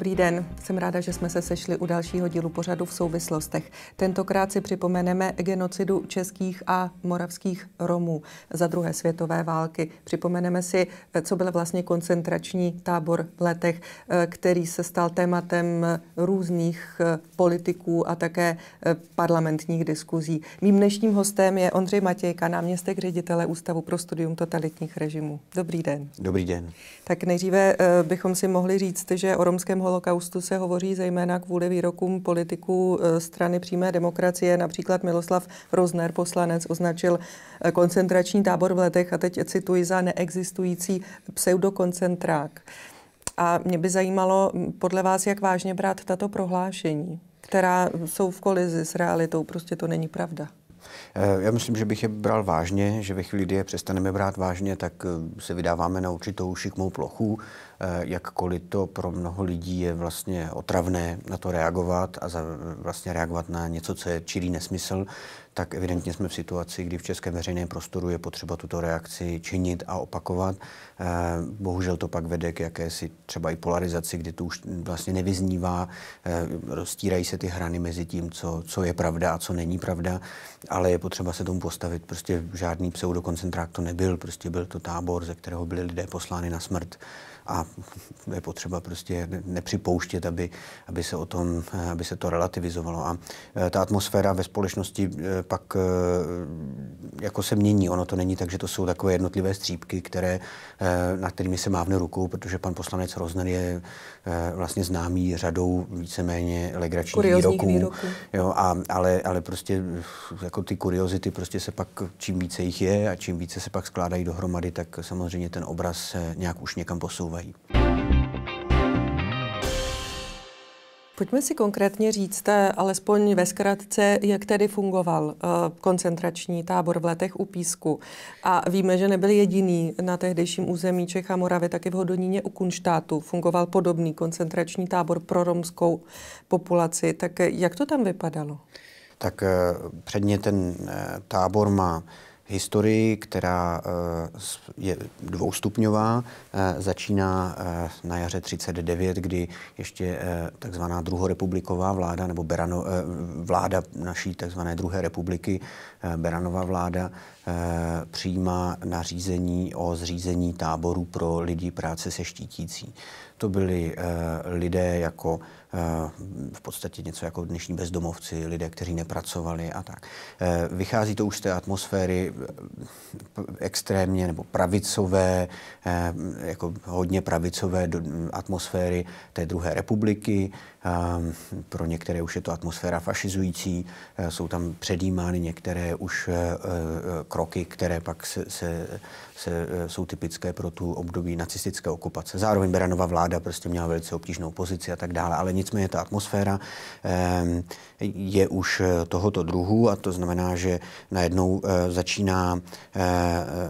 Dobrý den, jsem ráda, že jsme se sešli u dalšího dílu pořadu v souvislostech. Tentokrát si připomeneme genocidu českých a moravských Romů za druhé světové války. Připomeneme si, co byl vlastně koncentrační tábor v letech, který se stal tématem různých politiků a také parlamentních diskuzí. Mým dnešním hostem je Ondřej Matějka, náměstek ředitele Ústavu pro studium totalitních režimů. Dobrý den. Dobrý den. Tak nejdříve eh, bychom si mohli říct, že o romském holokaustu se hovoří zejména kvůli výrokům politiků eh, strany přímé demokracie. Například Miloslav Rozner, poslanec, označil eh, koncentrační tábor v letech a teď cituji za neexistující pseudokoncentrák. A mě by zajímalo podle vás, jak vážně brát tato prohlášení, která jsou v kolizi s realitou, prostě to není pravda. Eh, já myslím, že bych je bral vážně, že ve chvíli, kdy je přestaneme brát vážně, tak eh, se vydáváme na určitou šikmou plochu. Eh, jakkoliv to pro mnoho lidí je vlastně otravné na to reagovat a za, vlastně reagovat na něco, co je čirý nesmysl, tak evidentně jsme v situaci, kdy v českém veřejném prostoru je potřeba tuto reakci činit a opakovat. Eh, bohužel to pak vede k jakési třeba i polarizaci, kdy to už vlastně nevyznívá, eh, roztírají se ty hrany mezi tím, co, co je pravda a co není pravda, ale je potřeba se tomu postavit. Prostě žádný pseudokoncentrák to nebyl, prostě byl to tábor, ze kterého byli lidé poslány na smrt a je potřeba prostě nepřipouštět, aby, aby se o tom, aby se to relativizovalo. A e, ta atmosféra ve společnosti e, pak e, jako se mění. Ono to není tak, že to jsou takové jednotlivé střípky, které, na kterými se mávne rukou, protože pan poslanec Rozner je vlastně známý řadou víceméně legračních výroků. výroků. Jo, a, ale, ale prostě jako ty kuriozity prostě se pak, čím více jich je a čím více se pak skládají dohromady, tak samozřejmě ten obraz nějak už někam posouvá posouvají. Pojďme si konkrétně říct, eh, alespoň ve zkratce, jak tedy fungoval eh, koncentrační tábor v letech u Písku. A víme, že nebyl jediný na tehdejším území Čech a Moravy, taky v Hodoníně u Kunštátu fungoval podobný koncentrační tábor pro romskou populaci. Tak jak to tam vypadalo? Tak eh, předně ten tábor má historii, která eh, je dvoustupňová, eh, začíná eh, na jaře 39, kdy ještě takzvaná druhorepubliková vláda nebo Berano, vláda naší takzvané druhé republiky, Beranova vláda, přijímá nařízení o zřízení táborů pro lidi práce se štítící. To byli lidé jako Eh, v podstatě něco jako dnešní bezdomovci, lidé, kteří nepracovali a tak. Eh, vychází to už z té atmosféry eh, extrémně nebo pravicové, jako hodně pravicové atmosféry té druhé republiky. Pro některé už je to atmosféra fašizující, jsou tam předjímány některé už kroky, které pak se, se, se, jsou typické pro tu období nacistické okupace. Zároveň Beranova vláda prostě měla velice obtížnou pozici a tak dále, ale nicméně ta atmosféra eh, je už eh, tohoto druhu a to znamená, že najednou eh, začíná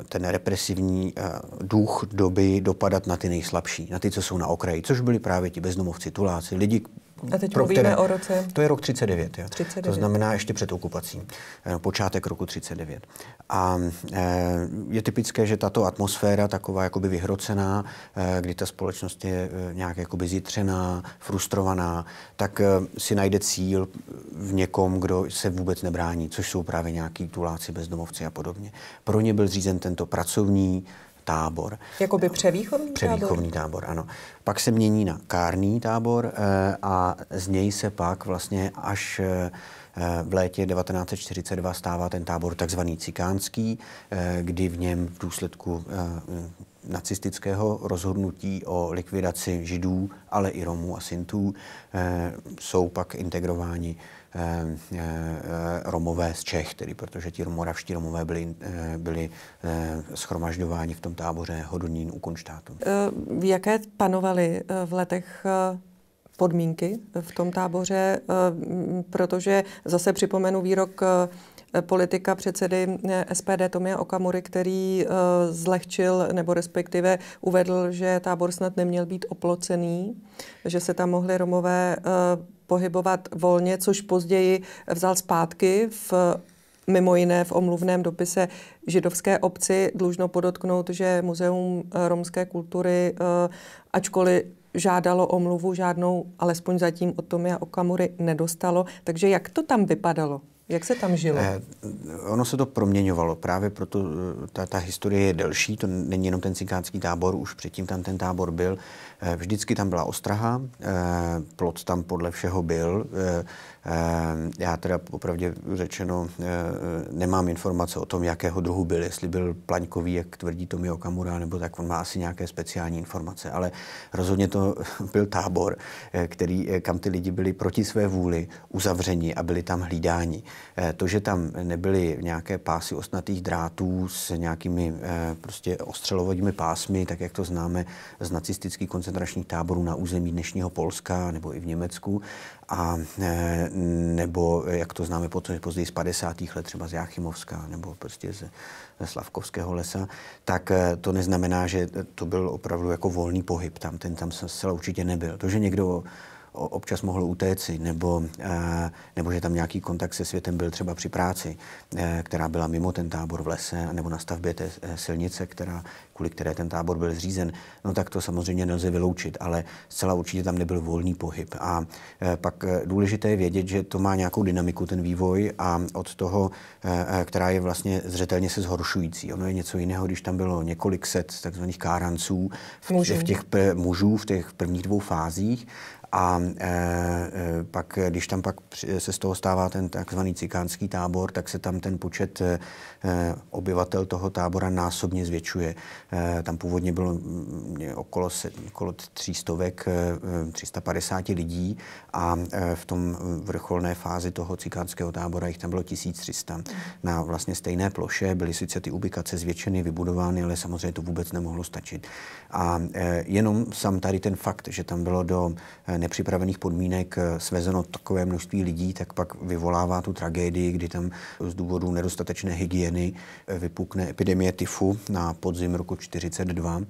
ten represivní duch doby dopadat na ty nejslabší, na ty, co jsou na okraji, což byli právě ti bezdomovci, tuláci, lidi, a teď pro mluvíme které, o roce? To je rok 39, jo. 39. To znamená ještě před okupací, eh, počátek roku 39. A eh, je typické, že tato atmosféra taková jakoby vyhrocená, eh, kdy ta společnost je nějak jakoby zítřená, frustrovaná, tak si najde cíl v někom, kdo se vůbec nebrání, což jsou právě nějaký tuláci, bezdomovci a podobně. Pro ně byl zřízen tento pracovní tábor. Jakoby převýchovný, převýchovný tábor? tábor, ano. Pak se mění na kárný tábor eh, a z něj se pak vlastně až eh, v létě 1942 stává ten tábor takzvaný cikánský, eh, kdy v něm v důsledku nacistického rozhodnutí o likvidaci židů, ale i Romů a Sintů, eh, jsou pak integrováni eh, eh, Romové z Čech, tedy protože ti moravští Romové byli, byli schromažďováni v tom táboře Hodonín u Konštátu. Jaké panovaly v letech podmínky v tom táboře, protože zase připomenu výrok Eh, politika předsedy eh, SPD Tomia Okamury, který eh, zlehčil nebo respektive uvedl, že tábor snad neměl být oplocený, že se tam mohli Romové pohybovat volně, což později vzal zpátky v mimo jiné v omluvném dopise židovské obci. Dlužno podotknout, že Muzeum romské kultury, ačkoliv žádalo omluvu, žádnou, alespoň zatím od Tomia Okamury, nedostalo. Takže jak to tam vypadalo? Jak se tam žilo? Eh, ono se to proměňovalo, právě proto eh, ta, ta historie je delší, to není jenom ten cikánský tábor, už předtím tam ten tábor byl. Eh, vždycky tam byla ostraha, eh, plot tam podle všeho byl, eh, Ehm, já teda opravdu řečeno eh, eh, nemám informace o tom, jakého druhu byl, jestli byl plaňkový, jak tvrdí Tomi Okamura, nebo tak on má asi nějaké speciální informace, ale rozhodně to byl tábor, eh, který, kam ty lidi byli proti své vůli uzavřeni a byli tam hlídáni. To, že tam nebyly nějaké pásy osnatých drátů s nějakými prostě ostřelovodními pásmy, tak jak to známe z nacistických koncentračních táborů na území dnešního Polska nebo i v Německu, a nebo jak to známe později z 50. let, třeba z Jáchymovska nebo prostě ze, ze Slavkovského lesa, tak eh, to neznamená, že to byl opravdu jako volný pohyb. Tam ten tam zcela určitě nebyl. To, že někdo občas mohl utéci, nebo, eh, nebo že tam nějaký kontakt se světem byl třeba při práci, eh, která byla mimo ten tábor v lese, nebo na stavbě té eh, silnice, která, kvůli které ten tábor byl zřízen, no tak to samozřejmě nelze vyloučit, ale zcela určitě tam nebyl volný pohyb. A pak důležité je vědět, že to má nějakou dynamiku, ten vývoj, a od toho, která je vlastně zřetelně se zhoršující. Ono je něco jiného, když tam bylo několik set takzvaných káranců v, v těch mužů v těch prvních dvou fázích a e, e, pak, když tam pak se z toho stává ten takzvaný cikánský tábor, tak se tam ten počet e, obyvatel toho tábora násobně zvětšuje. E, tam původně bylo mm, okolo, se, okolo 300, e, 350 e, lidí a e, v tom vrcholné fázi toho cikánského tábora jich tam bylo 1300. Na vlastně stejné ploše byly sice ty ubikace zvětšeny, vybudovány, ale samozřejmě to vůbec nemohlo stačit. A e, jenom sam tady ten fakt, že tam bylo do e, nepřipravených podmínek eh, svezeno takové množství lidí, tak pak vyvolává tu tragédii, kdy tam z důvodu nedostatečné hygieny eh, vypukne epidemie tyfu na podzim roku 42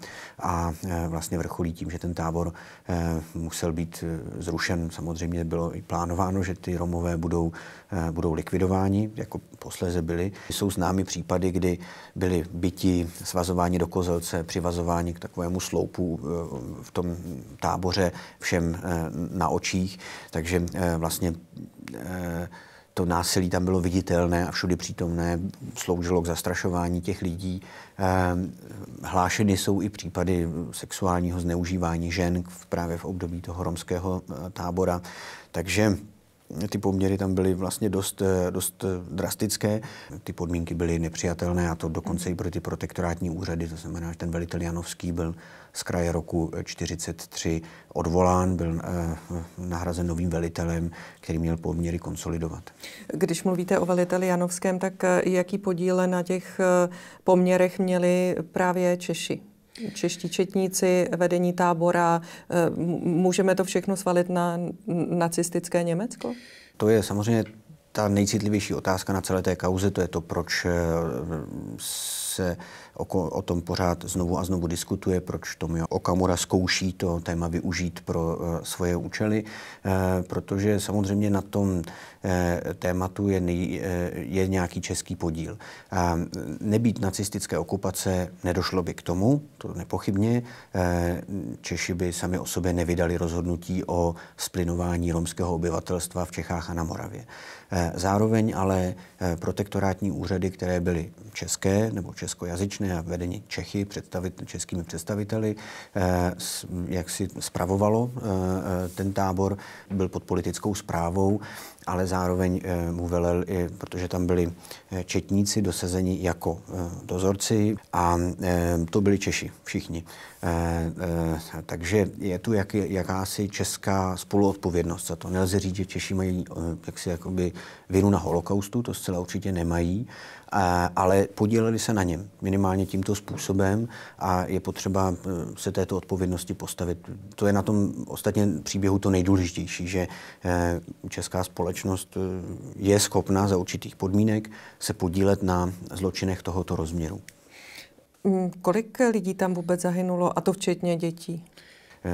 a eh, vlastně vrcholí tím, že ten tábor musel být zrušen. Samozřejmě bylo i plánováno, že ty Romové budou, budou likvidováni, jako posléze byli. Jsou známy případy, kdy byli byti, svazováni do kozelce, přivazováni k takovému sloupu v tom táboře všem na očích, takže eh, vlastně eh, to násilí tam bylo viditelné a všude přítomné, sloužilo k zastrašování těch lidí. Eh, hlášeny jsou i případy sexuálního zneužívání žen právě v období toho romského tábora. Takže ty poměry tam byly vlastně dost, dost drastické. Ty podmínky byly nepřijatelné a to dokonce i pro ty protektorátní úřady. To znamená, že ten velitel Janovský byl z kraje roku 1943 eh, odvolán, byl eh, nahrazen novým velitelem, který měl poměry konsolidovat. Když mluvíte o veliteli Janovském, tak eh, jaký podíl na těch poměrech měli právě Češi? čeští četníci, vedení tábora. Můžeme to všechno svalit na nacistické Německo? To je samozřejmě ta nejcitlivější otázka na celé té kauze, to je to, proč se o, o tom pořád znovu a znovu diskutuje, proč Tomi Okamura zkouší to téma využít pro uh, svoje účely, uh, protože samozřejmě na tom eh, tématu je, nej, je nějaký český podíl. A nebýt nacistické okupace, nedošlo by k tomu, to nepochybně. E, Češi by sami o sobě nevydali rozhodnutí o splinování romského obyvatelstva v Čechách a na Moravě. zároveň ale protektorátní úřady, které byly české nebo českojazyčné, vedení Čechy představit, českými představiteli, eh, jak si spravovalo eh, eh, ten tábor, byl pod politickou zprávou, ale zároveň mu velel i, protože tam byli četníci dosazeni jako dozorci a to byli Češi všichni. Takže je tu jak, jakási česká spoluodpovědnost za to. Nelze říct, že Češi mají jaksi jakoby vinu na holokaustu, to zcela určitě nemají, ale podíleli se na něm minimálně tímto způsobem a je potřeba eh, se této odpovědnosti postavit. To je na tom ostatně příběhu to nejdůležitější, že eh, česká společnost eh, je schopná za určitých podmínek se podílet na zločinech tohoto rozměru. Mm, kolik lidí tam vůbec zahynulo, a to včetně dětí? Eh,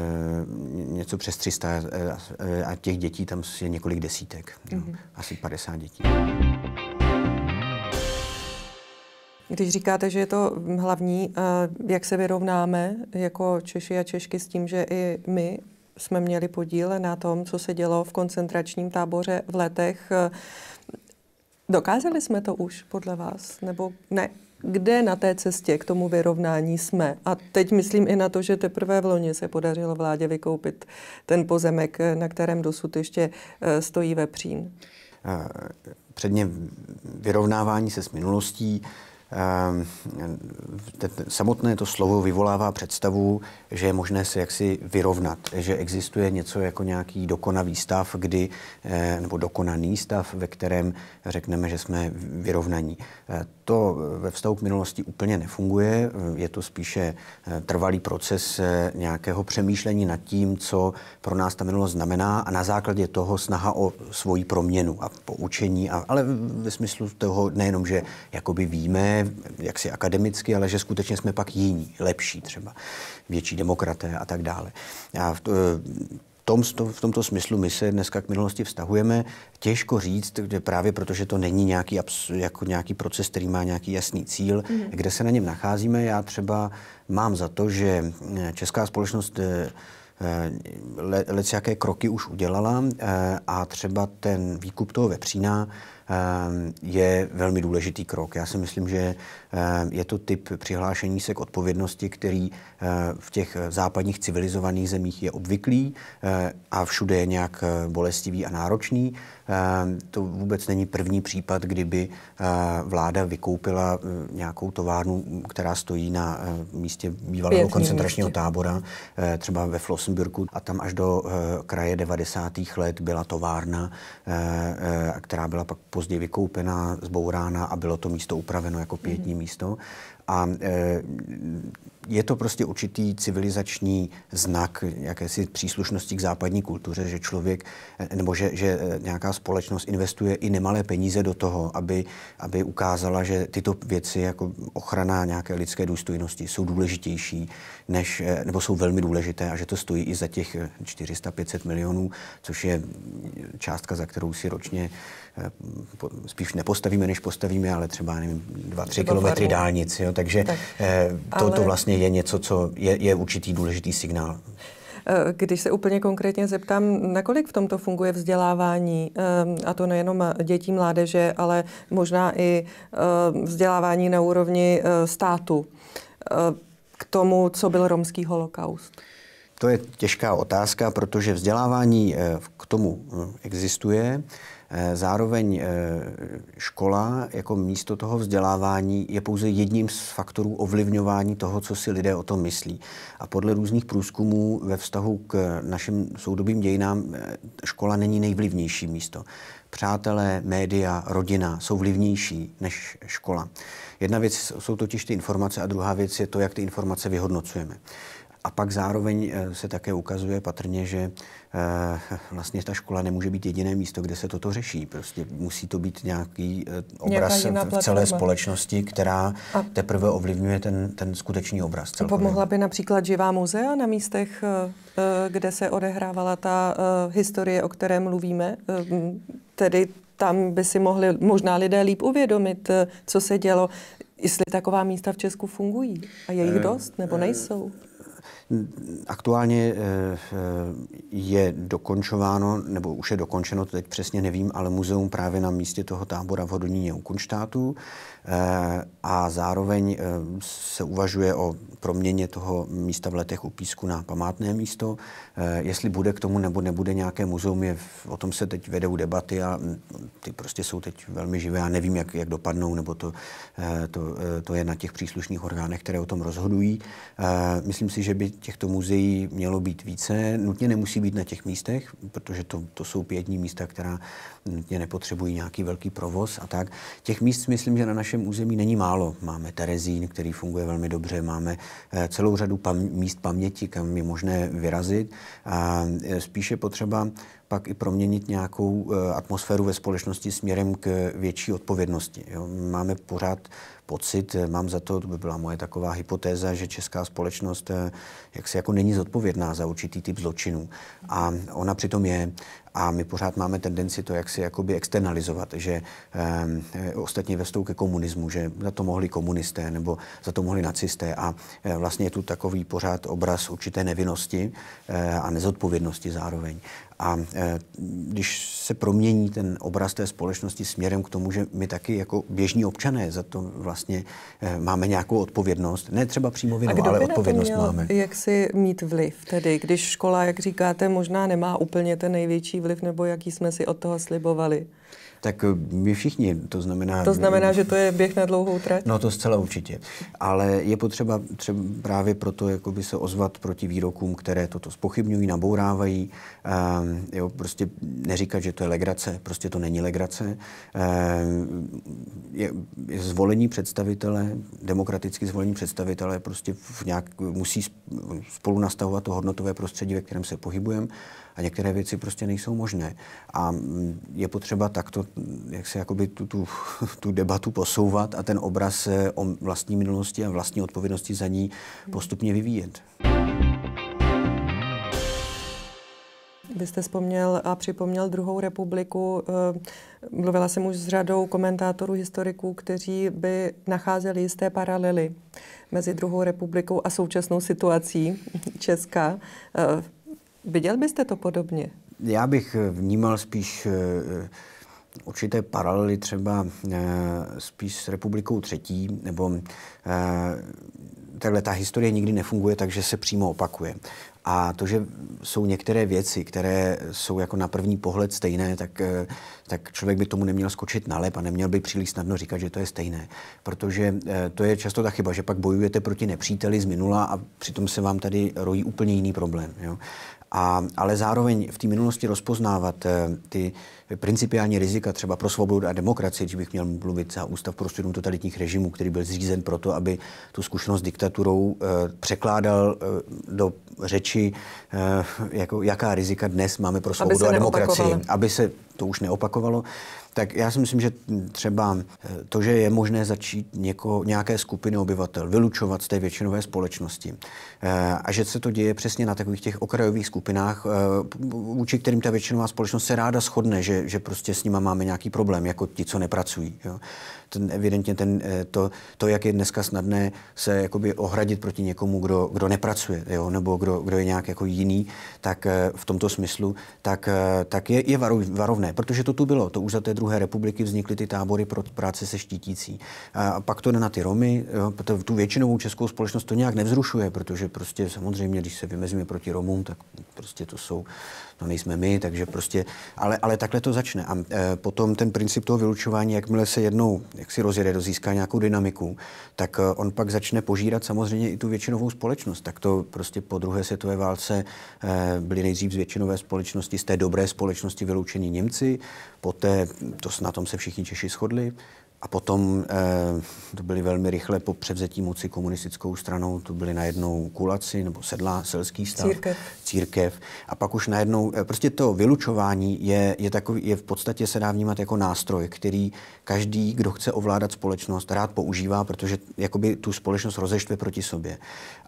něco přes 300 eh, a těch dětí tam je několik desítek, mm-hmm. no, mhm. asi 50 dětí. Když říkáte, že je to hlavní, eh, jak se vyrovnáme jako Češi a Češky s tím, že i my jsme měli podíl na tom, co se dělo v koncentračním táboře v letech. Dokázali jsme to už podle vás, nebo ne? kde na té cestě k tomu vyrovnání jsme. A teď myslím i na to, že teprve v loni se podařilo vládě vykoupit ten pozemek, na kterém dosud ještě eh, stojí vepřín. Eh, předně vyrovnávání se s minulostí eh, samotné to slovo vyvolává představu, že je možné se jaksi vyrovnat, že existuje něco jako nějaký dokonavý stav, kdy, nebo dokonaný stav, ve kterém řekneme, že jsme vyrovnaní. To ve vztahu k minulosti úplně nefunguje. Je to spíše eh, trvalý proces eh, nějakého přemýšlení nad tím, co pro nás ta minulost znamená a na základě toho snaha o svoji proměnu a poučení, a, ale ve smyslu toho nejenom, že jakoby víme, jak si akademicky, ale že skutečně jsme pak jiní, lepší třeba, větší demokraté a tak dále. A v, eh, tom, v tomto smyslu my se dneska k minulosti vztahujeme. Těžko říct, kde právě protože to není nějaký, jako nějaký proces, který má nějaký jasný cíl, mm. kde se na něm nacházíme. Já třeba mám za to, že eh, česká společnost eh, eh, le, lec jaké kroky už udělala a třeba ten výkup toho vepřína Ehm, je velmi důležitý krok. Já si myslím, že ehm, je to typ přihlášení se k odpovědnosti, který eh, v těch západních civilizovaných zemích je obvyklý eh, a všude je nějak eh, bolestivý a náročný. Ehm, to vůbec není první případ, kdyby vláda vykoupila nějakou továrnu, která stojí na místě bývalého Pěvný koncentračního místě. tábora, třeba ve Flossenbürgu a tam až do kraje 90. let byla továrna, která byla pak později vykoupená, zbourána a bylo to místo upraveno jako pětní mm-hmm. místo. A e, je to prostě určitý civilizační znak jakési příslušnosti k západní kultuře, že člověk eh, nebo že, že eh, nějaká společnost investuje i nemalé peníze do toho, aby, aby ukázala, že tyto věci jako ochrana nějaké lidské důstojnosti jsou důležitější než, eh, nebo jsou velmi důležité a že to stojí i za těch 400-500 milionů, což je částka, za kterou si ročně spíš nepostavíme, než postavíme, ale třeba nevím, 2-3 kilometry dálnic. Jo, takže tak. to, ale... to vlastně je něco, co je, je určitý důležitý signál. Eh, když se úplně konkrétně zeptám, nakolik v tomto funguje vzdělávání, eh, a to nejenom dětí, mládeže, ale možná i eh, vzdělávání na úrovni státu k tomu, co byl romský holokaust? To je těžká otázka, protože vzdělávání k tomu hm, existuje. Eh, zároveň eh, škola jako místo toho vzdělávání je pouze jedním z faktorů ovlivňování toho, co si lidé o tom myslí. A podle různých průzkumů ve vztahu k našim soudobým dějinám eh, škola není nejvlivnější místo. Přátelé, média, rodina jsou vlivnější než škola. Jedna věc jsou totiž ty informace a druhá věc je to, jak ty informace vyhodnocujeme. A pak zároveň eh, se také ukazuje patrně, že eh, vlastně ta škola nemůže být jediné místo, kde se toto řeší. Prostě musí to být nějaký eh, obraz v celé společnosti, která a teprve ovlivňuje ten, ten skutečný obraz. Celkově. Pomohla by například živá muzea na místech, kde se odehrávala ta historie, o které mluvíme, tedy tam by si mohli možná lidé líp uvědomit, co se dělo, jestli taková místa v Česku fungují a je jich dost, nebo nejsou. Aktuálně eh, eh, je dokončováno, nebo už je dokončeno, to teď přesně nevím, ale muzeum právě na místě toho tábora v Hodoníně u Kunštátu eh, a zároveň se uvažuje o proměně toho místa v letech u Písku na památné místo. Jestli bude k tomu nebo nebude nějaké muzeum, je, o tom se teď vedou debaty a mm, ty prostě jsou teď velmi živé. Já nevím, jak, jak dopadnou, nebo to, to, to je na těch příslušných orgánech, které o tom rozhodují. Myslím si, že by těchto muzeí mělo být více. Nutně nemusí být na těch místech, protože to, to jsou pětní místa, která nutně nepotřebují nějaký velký provoz a tak. Těch míst myslím, že na našem území není málo. Máme Terezín, který funguje velmi dobře, máme eh, celou řadu pam- míst paměti, kam je možné vyrazit. A eh, spíše potřeba pak i proměnit nějakou eh, atmosféru ve společnosti směrem k větší odpovědnosti. Jo. Máme pořád pocit, eh, mám za to, to by byla moje taková hypotéza, že česká společnost eh, jak se jako není zodpovědná za určitý typ zločinů. A ona přitom je. A my pořád máme tendenci to, jaksi jakoby externalizovat, že ehm, eh, ostatně ve ke komunismu, že za to mohli komunisté nebo za to mohli nacisté. A eh, vlastně je tu takový pořád obraz určité nevinnosti eh, a nezodpovědnosti zároveň. A e, když se promění ten obraz té společnosti směrem k tomu, že my taky jako běžní občané za to vlastně e, máme nějakou odpovědnost, ne třeba přímo vinu, ale odpovědnost měl, máme. Jak si mít vliv tedy, když škola, jak říkáte, možná nemá úplně ten největší vliv, nebo jaký jsme si od toho slibovali? Tak eh, my všichni, to znamená... To znamená, že to je běh na dlouhou trať? No to zcela určitě. Ale je potřeba třeba právě proto jakoby se ozvat proti výrokům, které toto spochybňují, nabourávají. Uh, jo, prostě neříkat, že to je legrace, prostě to není legrace. Uh, je, je zvolení představitele, demokraticky zvolení představitele prostě v nějak, musí spolu nastavovat to hodnotové prostředí, ve kterém se pohybujeme a některé věci prostě nejsou možné. A mm, je potřeba takto, mm, jak se jakoby tu, tu, tu debatu posouvat a ten obraz eh, o vlastní minulosti a vlastní odpovědnosti za ní postupně vyvíjet. Vy jste vzpomněl a připomněl druhou republiku. Eh, mluvila jsem už s řadou komentátorů, historiků, kteří by nacházeli jisté paralely mezi druhou republikou a současnou situací Česka eh, Viděl byste to podobně? Já bych eh, vnímal spíš eh, eh, určité paralely třeba spíš s republikou třetí, nebo takhle ta historie nikdy nefunguje takže se přímo opakuje. A to, že jsou některé věci, které jsou jako na první pohled stejné, tak, tak člověk by tomu neměl skočit na lep a neměl by příliš snadno říkat, že to je stejné. Protože to je často ta chyba, že pak bojujete proti nepříteli z minula a přitom se vám tady rojí úplně jiný problém. Jo? A, ale zároveň v té minulosti rozpoznávat eh, ty principiální rizika třeba pro svobodu a demokracii, když bych měl mluvit za Ústav pro studium totalitních režimů, který byl zřízen proto, aby tu zkušenost s diktaturou eh, překládal eh, do řeči, jako, jaká rizika dnes máme pro svobodu a demokracii. Aby se to už neopakovalo tak já si myslím, že třeba eh, to, že je možné začít něko, nějaké skupiny obyvatel vylučovat z té většinové společnosti eh, a že se to děje přesně na takových těch okrajových skupinách, eh, vůči kterým ta většinová společnost se ráda shodne, že, že prostě s nima máme nějaký problém, jako ti, co nepracují. Jo. Ten, evidentně ten, to, to, jak je dneska snadné se jakoby ohradit proti někomu, kdo, kdo nepracuje, jo, nebo kdo, kdo je nějak jako jiný, tak v tomto smyslu, tak, tak je, je varovné, protože to tu bylo, to už za té druhé druhé republiky vznikly ty tábory pro práce se štítící. A pak to jde na ty Romy, tu většinovou českou společnost to nějak nevzrušuje, protože prostě samozřejmě, když se vymezíme proti Romům, tak prostě to jsou to no, nejsme my, takže prostě, ale, ale takhle to začne. A e, potom ten princip toho vylučování, jakmile se jednou, jak si rozjede, dozíská nějakou dynamiku, tak e, on pak začne požírat samozřejmě i tu většinovou společnost. Tak to prostě po druhé světové válce e, byly nejdřív z většinové společnosti, z té dobré společnosti vyloučení Němci, poté, to na tom se všichni Češi shodli, a potom eh, to byly velmi rychle po převzetí moci komunistickou stranou, to byly najednou kulaci nebo sedla, selský stav, církev. církev. A pak už najednou, eh, prostě to vylučování je, je, takový, je v podstatě se dá vnímat jako nástroj, který každý, kdo chce ovládat společnost, rád používá, protože jakoby tu společnost rozeštve proti sobě.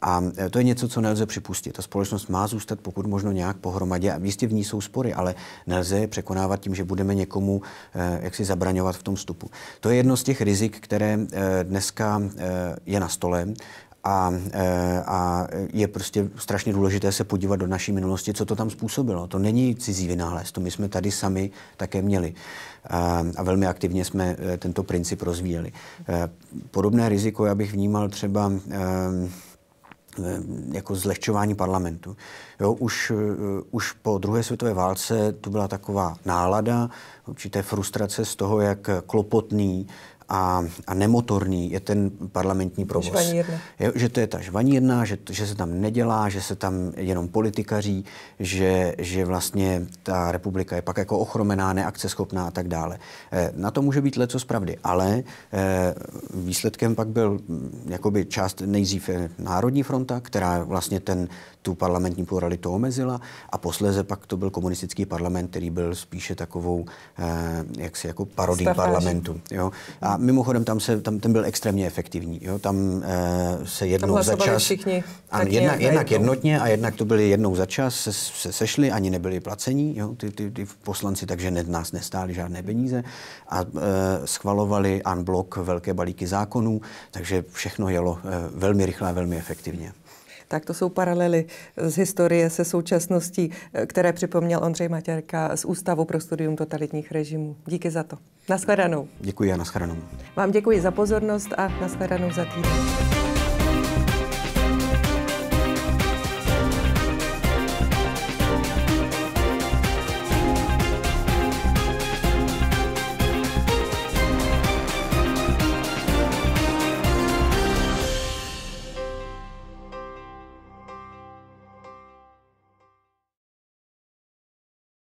A eh, to je něco, co nelze připustit. Ta společnost má zůstat pokud možno nějak pohromadě. A jistě v ní jsou spory, ale nelze je překonávat tím, že budeme někomu eh, jaksi zabraňovat v tom vstupu. To je jedno z těch rizik, které eh, dneska eh, je na stole a, eh, a je prostě strašně důležité se podívat do naší minulosti, co to tam způsobilo. To není cizí vynález, to my jsme tady sami také měli. A, a velmi aktivně jsme tento princip rozvíjeli. Podobné riziko já bych vnímal třeba Eh, jako zlehčování parlamentu. Jo, už, eh, už po druhé světové válce tu byla taková nálada, určité frustrace z toho, jak klopotný a, a nemotorný je ten parlamentní provoz. Je, že to je ta žvanírna, že, že se tam nedělá, že se tam jenom politikaří, že, že vlastně ta republika je pak jako ochromená, neakceschopná a tak dále. Eh, na to může být leco z pravdy, ale eh, výsledkem pak byl hm, jakoby část nejdřív eh, Národní fronta, která vlastně ten, tu parlamentní pluralitu omezila a posléze pak to byl komunistický parlament, který byl spíše takovou jaksi jako parodí parlamentu. Jo? A mimochodem tam, se, tam ten byl extrémně efektivní. Jo? Tam uh, se jednou tam za čas... Všichni, a jedna, jednak jednotně a jednak to byli jednou za čas, se, se sešli, ani nebyli placení, jo? Ty, ty, ty poslanci, takže ne, nás nestáli žádné peníze a uh, schvalovali unblock velké balíky zákonů, takže všechno jelo uh, velmi rychle a velmi efektivně tak to jsou paralely z historie se současností, eh, které připomněl Ondřej Matěrka z Ústavu pro studium totalitních režimů. Díky za to. Naschledanou. Děkuji a naschledanou. Vám děkuji za pozornost a naschledanou za týden.